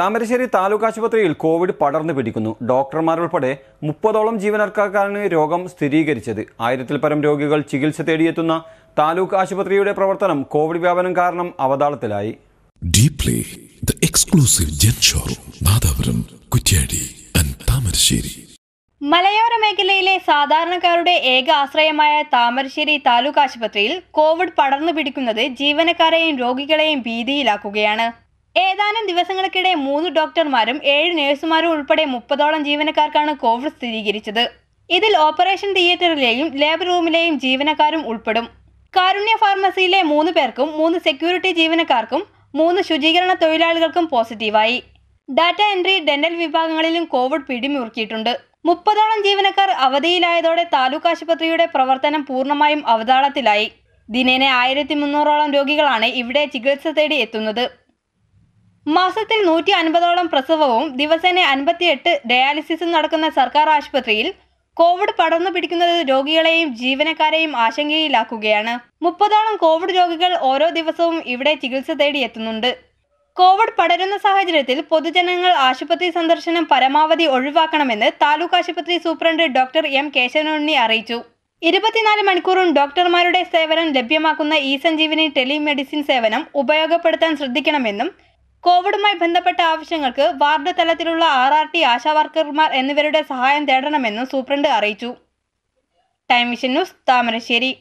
താമരശ്ശേരി താലൂക്ക് ആശുപത്രിയിൽ കോവിഡ് പടർന്നു പിടിക്കുന്നു ഡോക്ടർമാരുൾപ്പെടെ മുപ്പതോളം ജീവനക്കാരാണ് രോഗം സ്ഥിരീകരിച്ചത് ആയിരത്തിൽ പരം രോഗികൾ ചികിത്സ തേടിയെത്തുന്ന താലൂക്ക് ആശുപത്രിയുടെ പ്രവർത്തനം കോവിഡ് വ്യാപനം കാരണം അവതാളത്തിലായി deeply exclusive jet showroom Kuttiadi Thamarassery മലയോര മേഖലയിലെ സാധാരണക്കാരുടെ ഏക ആശ്രയമായ താമരശ്ശേരി താലൂക്ക് ആശുപത്രിയിൽ കോവിഡ് പടർന്നു പിടിക്കുന്നത് ജീവനക്കാരെയും രോഗികളെയും ഭീതിയിലാക്കുകയാണ് ഏതാനും ദിവസങ്ങൾക്കിടെ മൂന്ന് ഡോക്ടർമാരും ഏഴ് നഴ്സുമാരും ഉൾപ്പെടെ മുപ്പതോളം ജീവനക്കാർക്കാണ് കോവിഡ് സ്ഥിരീകരിച്ചത് ഇതിൽ ഓപ്പറേഷൻ തിയേറ്ററിലെയും ലേബർ റൂമിലെയും ജീവനക്കാരും ഉൾപ്പെടും കാരുണ്യ ഫാർമസിയിലെ മൂന്ന് പേർക്കും മൂന്ന് സെക്യൂരിറ്റി ജീവനക്കാർക്കും മൂന്ന് ശുചീകരണ തൊഴിലാളികൾക്കും പോസിറ്റീവായി ഡാറ്റ എൻട്രി ഡെന്റൽ വിഭാഗങ്ങളിലും കോവിഡ് പിടിമുറുക്കിയിട്ടുണ്ട് മുപ്പതോളം ജീവനക്കാർ അവധിയിലായതോടെ താലൂക്ക് ആശുപത്രിയുടെ പ്രവർത്തനം പൂർണ്ണമായും അവതാളത്തിലായി ദിനേനെ ആയിരത്തി മുന്നൂറോളം രോഗികളാണ് ഇവിടെ ചികിത്സ തേടി എത്തുന്നത് മാസത്തിൽ നൂറ്റി അൻപതോളം പ്രസവവും ദിവസേന അൻപത്തിയെട്ട് ഡയാലിസിസും നടക്കുന്ന സർക്കാർ ആശുപത്രിയിൽ കോവിഡ് പടർന്നു പിടിക്കുന്നത് രോഗികളെയും ജീവനക്കാരെയും ആശങ്കയിലാക്കുകയാണ് മുപ്പതോളം കോവിഡ് രോഗികൾ ഓരോ ദിവസവും ഇവിടെ ചികിത്സ തേടി എത്തുന്നുണ്ട് കോവിഡ് പടരുന്ന സാഹചര്യത്തിൽ പൊതുജനങ്ങൾ ആശുപത്രി സന്ദർശനം പരമാവധി ഒഴിവാക്കണമെന്ന് താലൂക്ക് ആശുപത്രി സൂപ്രണ്ട് ഡോക്ടർ എം കേശവനുണ്ണി അറിയിച്ചു ഇരുപത്തിനാല് മണിക്കൂറും ഡോക്ടർമാരുടെ സേവനം ലഭ്യമാക്കുന്ന ഇ സഞ്ജീവിനി ടെലിമെഡിസിൻ സേവനം ഉപയോഗപ്പെടുത്താൻ ശ്രദ്ധിക്കണമെന്നും കോവിഡുമായി ബന്ധപ്പെട്ട ആവശ്യങ്ങൾക്ക് വാർഡ് തലത്തിലുള്ള ആർ ആർ ടി ആശാവർക്കർമാർ എന്നിവരുടെ സഹായം തേടണമെന്നും സൂപ്രണ്ട് അറിയിച്ചു ടൈം മിഷൻ ന്യൂസ് താമരശ്ശേരി